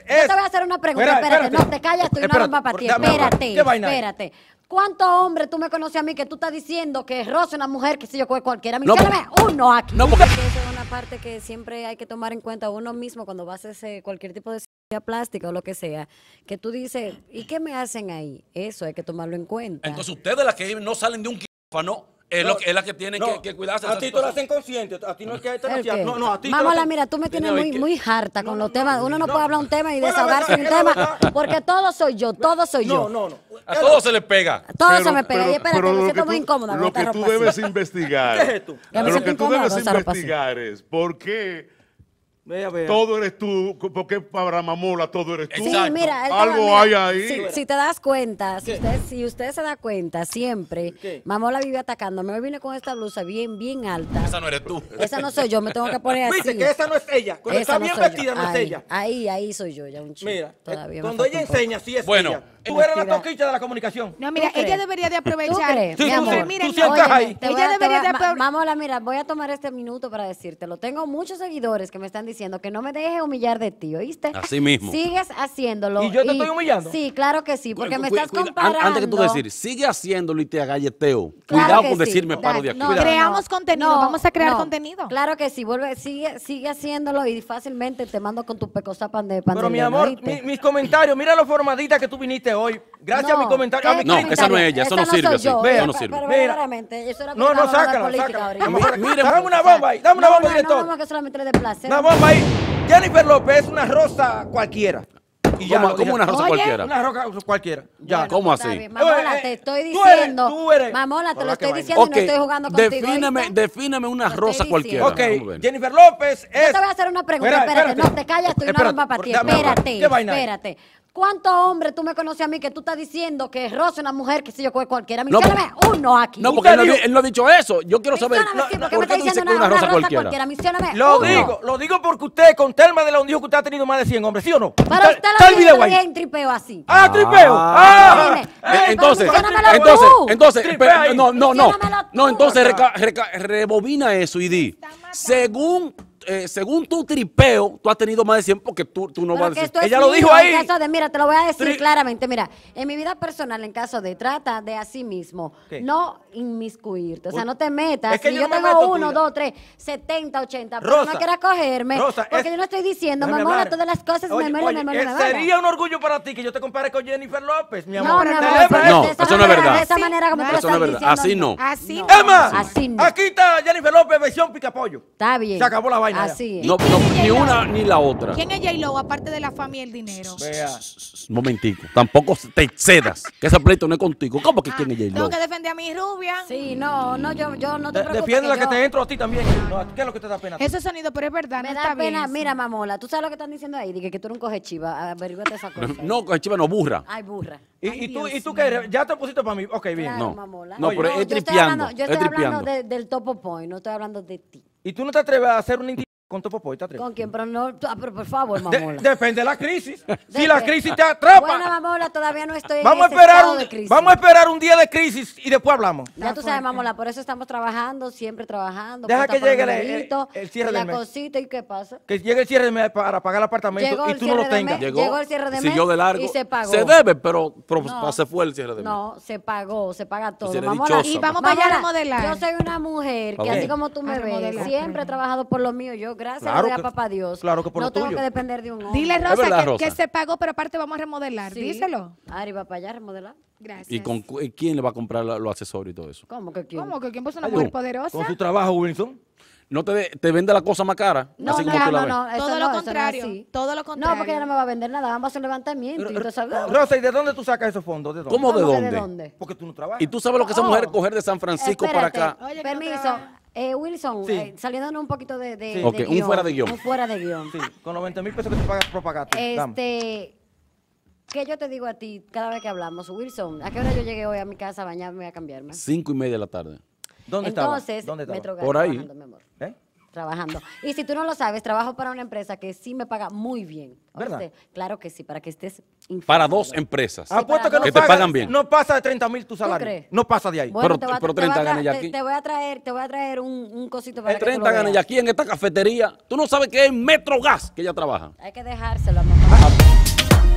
Yo te voy a hacer una pregunta, espérate, no, te callas tú y no para ti. Espérate, espérate. ¿Cuántos hombres tú me conoces a mí que tú estás diciendo que es una mujer, que si yo cualquiera? No, uno aquí. No, porque... es una parte que siempre hay que tomar en cuenta uno mismo cuando vas a hacer cualquier tipo de cirugía plástica o lo que sea, que tú dices, ¿y qué me hacen ahí? Eso hay que tomarlo en cuenta. Entonces ustedes las que no salen de un ¿no? Es, la que tiene que, cuidarse. A ti te lo hacen consciente, a ti no es que te No, no, a ti Mámola, mira, tú me tienes muy, muy harta con los temas. Uno no, puede hablar un tema y desahogarse un tema, porque todo soy yo, todo soy yo. No, no, no. A todos se le pega. A todos se me pega. y espérate, me siento muy incómoda. Lo que tú debes investigar. Lo que tú debes investigar es por qué todo eres tú, porque para Mamola todo eres tú. Sí, mira, algo hay ahí. Si, te das cuenta, si usted, si se da cuenta siempre, Mamola vive atacándome. Me vine con esta blusa bien, bien alta. Esa no eres tú. Esa no soy yo, me tengo que poner así. Dice que esa no es ella. Con esa está bien vestida, no es ella. Ahí, ahí soy yo, ya un chico. Mira, Todavía cuando ella enseña, sí es bueno, Tú eres la toquilla de la comunicación. No, mira, ella debería de aprovechar. ¿Tú Ella debería de aprovechar. Mamola, mira, voy a tomar este minuto para decírtelo. Tengo muchos seguidores que me están diciendo que no me dejes humillar de ti, ¿oíste? Así mismo. Sigues haciéndolo. ¿Y yo te estoy humillando? Sí, claro que sí, porque me estás comparando. Antes que tú decir, sigue haciéndolo y te agalleteo Cuidado con decirme paro de aquí. Creamos contenido, vamos a crear contenido. Claro que sí, vuelve, sigue, sigue haciéndolo y fácilmente te mando con tu pecosa pan de pan Pero mi amor, mis comentarios, mira lo formadita que tú viniste hoy. Gracias a mi comentario. no, esa no es ella, eso no, sirve así. Vea, no sirve. Mira, verdaderamente, eso era no, no, sácala, sácala. Dame una bomba ahí, dame una bomba, director. No, que solamente le dé placer. Una bomba ahí. Jennifer López es una rosa cualquiera. Y ya, ¿Cómo, una rosa cualquiera? Una rosa cualquiera. Ya. ¿Cómo así? Eh, eh, Mamola, te estoy diciendo. Mamola, te lo estoy diciendo y no estoy jugando contigo. Defíneme, defíneme una rosa cualquiera. Ok, Jennifer López es... Yo te voy a hacer una pregunta, espérate. No, te callas, estoy una bomba para ti. Espérate, espérate. ¿Cuántos hombres tú me conoces a mí que tú estás diciendo que es una mujer, que si yo cualquiera? Me uno aquí. No, porque él no, ha dicho eso. Yo quiero saber. No, ¿Por qué me está diciendo una, una, rosa, cualquiera? Misióname Lo uno. digo, lo digo porque usted, con Telma de León, dijo que usted ha tenido más de 100 hombres, ¿sí o no? Para usted lo dice en tripeo así. ¡Ah, ah. tripeo! ¡Ah! Eh, entonces, entonces, entonces, no, no, no. No, entonces rebobina eso y di, según eh, según tu tripeo, tú has tenido más de 100 porque tú, tú no vas a decir. Ella lo dijo ahí. En caso de, mira, te lo voy a decir claramente. Mira, en mi vida personal, en caso de trata de así mismo, no inmiscuirte. O sea, no te metas. Es que si yo, tengo uno, dos, tres, 70, 80, Rosa, no quieras cogerme. Rosa, porque yo no estoy diciendo, me mola todas las cosas, oye, me muero, me muero. Sería un orgullo para ti que yo te compare con Jennifer López, mi amor. No, no, eso no es verdad. De esa manera como tú lo estás Así no. Así no. Emma, aquí está Jennifer López, versión pollo Está bien. Se acabó la vaina. Así es. No, ni una ni la otra. ¿Quién es J-Lo aparte de la fama y el dinero? Vea. Un momentico. Tampoco te excedas. Que esa pleito no es contigo. ¿Cómo que ah, quién es J-Lo? Tengo que defender a mi rubia. Sí, no, no, yo, yo no te preocupes. Defiende la que, te entro a ti también. ¿Qué es lo que te da pena? Ese sonido, pero es verdad. Me da pena. Mira, mamola, tú sabes lo que están diciendo ahí. Dije que tú eres un coge chiva. de esa cosa. No, coge chiva no, burra. Ay, burra. ¿Y, tú, ¿y tú qué? ¿Ya te pusiste para mí? Ok, bien. no, mamola. no, pero es Yo estoy hablando, del topo point, no estoy hablando de ti. ¿Y tú no te atreves a hacer una con tu está atrás. ¿Con quién? Pero no, ah, pero por favor, mamola. Depende de la crisis. si la crisis te atrapa, Bueno, mamola, todavía no estoy en vamos, a esperar de crisis. vamos a esperar un día de crisis y después hablamos. Ya tú sabes, mamola, por eso estamos trabajando, siempre trabajando. Deja que llegue el- cierre de mes. la cosita y qué pasa. Que llegue el cierre de mes para pagar el apartamento y tú no lo tengas. Llegó, el cierre de mes de largo. y se pagó. Se debe, pero, se fue el cierre de mes. No, se pagó, se paga todo. Mamola, Y vamos pues. a allá a modelar. Yo soy una mujer que así como tú me ves, siempre he trabajado por lo mío. Yo gracias a papá Dios. Claro que por no tengo que depender de un hombre. Dile, Rosa, que, se pagó, pero aparte vamos a remodelar. Díselo. Ari va para allá remodelar. Gracias. ¿Y con quién le va a comprar los accesorios y todo eso? ¿Cómo que quién? ¿Cómo que quién? Pues una mujer poderosa. Con su trabajo, Wilson no te, te vende la cosa más cara. No, así no, no, no, todo lo contrario. No todo lo contrario. No, porque ella no me va a vender nada, vamos a hacer levantamiento. y Rosa, ¿y de dónde tú sacas esos fondos? ¿De ¿Cómo, de, dónde? dónde? Porque tú no trabajas. Y tú sabes lo que esa mujer oh. coger de San Francisco para acá. Permiso. Eh, Wilson, eh, saliéndonos un poquito de, de- Ok, un fuera de guión. Un fuera de guión. Sí, con 90 mil pesos que te pagas propagaste. Este, ¿qué yo te digo a ti cada vez que hablamos? Wilson, ¿a qué hora yo llegué hoy a mi casa a bañarme, a cambiarme? Cinco y media de la tarde. ¿Dónde estaba? Entonces, ¿Dónde estaba? Por ahí. amor. ¿Eh? trabajando. Y si tú no lo sabes, trabajo para una empresa que sí me paga muy bien. ¿Verdad? claro que sí, para que estés... Para dos empresas. Apuesto que, no que te pagan bien. No pasa de 30 mil tu salario. No pasa de ahí. pero, 30 ganas ya aquí. Te, voy a traer, te voy a traer un, cosito para 30 eh, ganas ya aquí en esta cafetería. Tú no sabes que es Metro Gas que ella trabaja. Hay que dejárselo a mamá.